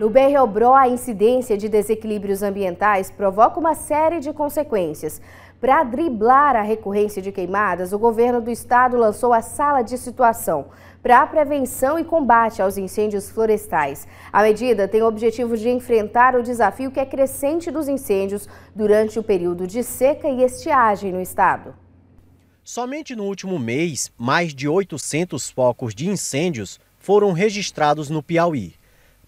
No BRobro, a incidência de desequilíbrios ambientais provoca uma série de consequências. Para driblar a recorrência de queimadas, o governo do estado lançou a Sala de Situação para a prevenção e combate aos incêndios florestais. A medida tem o objetivo de enfrentar o desafio que é crescente dos incêndios durante o período de seca e estiagem no estado. Somente no último mês, mais de 800 focos de incêndios foram registrados no Piauí.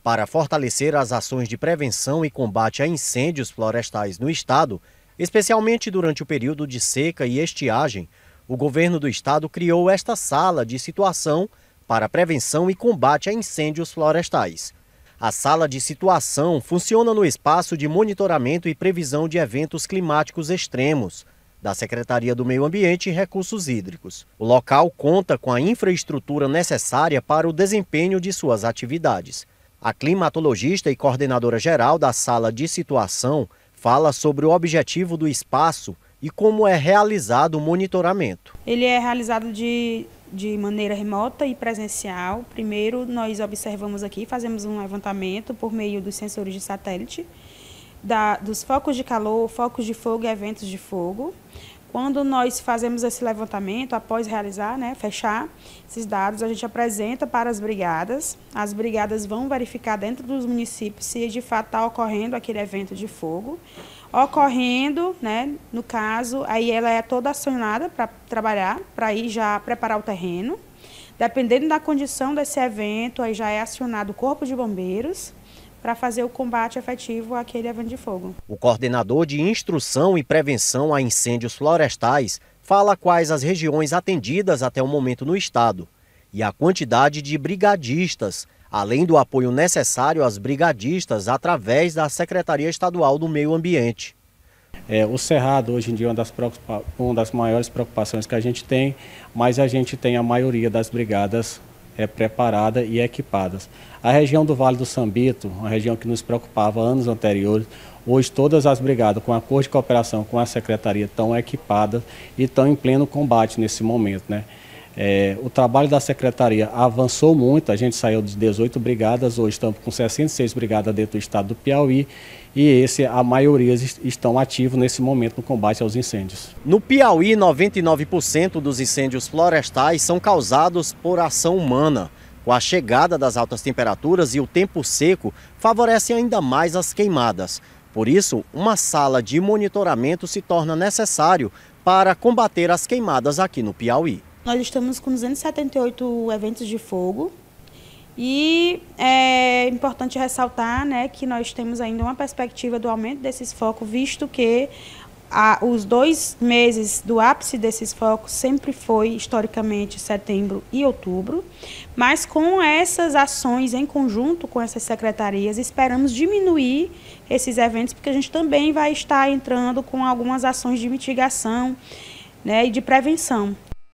Para fortalecer as ações de prevenção e combate a incêndios florestais no estado, especialmente durante o período de seca e estiagem, o governo do estado criou esta sala de situação para prevenção e combate a incêndios florestais. A sala de situação funciona no espaço de monitoramento e previsão de eventos climáticos extremos da Secretaria do Meio Ambiente e Recursos Hídricos. O local conta com a infraestrutura necessária para o desempenho de suas atividades. A climatologista e coordenadora geral da sala de situação fala sobre o objetivo do espaço e como é realizado o monitoramento. Ele é realizado de, de maneira remota e presencial. Primeiro, nós observamos aqui, fazemos um levantamento por meio dos sensores de satélite, da, dos focos de calor, focos de fogo e eventos de fogo. Quando nós fazemos esse levantamento, após realizar, né, fechar esses dados, a gente apresenta para as brigadas. As brigadas vão verificar dentro dos municípios se de fato está ocorrendo aquele evento de fogo. Ocorrendo, né, no caso, aí ela é toda acionada para trabalhar, para ir já preparar o terreno. Dependendo da condição desse evento, aí já é acionado o Corpo de Bombeiros para fazer o combate efetivo àquele evento de fogo. O coordenador de instrução e prevenção a incêndios florestais fala quais as regiões atendidas até o momento no estado e a quantidade de brigadistas, além do apoio necessário às brigadistas através da Secretaria Estadual do Meio Ambiente. É, o Cerrado hoje em dia é uma das, uma das maiores preocupações que a gente tem, mas a gente tem a maioria das brigadas é, preparada e equipadas. A região do Vale do Sambito, uma região que nos preocupava anos anteriores, hoje todas as brigadas com acordo de cooperação com a secretaria estão equipadas e estão em pleno combate nesse momento, né? É, o trabalho da secretaria avançou muito, a gente saiu de 18 brigadas, hoje estamos com 66 brigadas dentro do estado do Piauí e esse, a maioria estão ativos nesse momento no combate aos incêndios. No Piauí, 99% dos incêndios florestais são causados por ação humana. Com a chegada das altas temperaturas e o tempo seco, favorecem ainda mais as queimadas. Por isso, uma sala de monitoramento se torna necessário para combater as queimadas aqui no Piauí. Nós estamos com 278 eventos de fogo e é importante ressaltar né, que nós temos ainda uma perspectiva do aumento desses focos, visto que a, os dois meses do ápice desses focos sempre foi historicamente setembro e outubro, mas com essas ações em conjunto com essas secretarias, esperamos diminuir esses eventos, porque a gente também vai estar entrando com algumas ações de mitigação né, e de prevenção.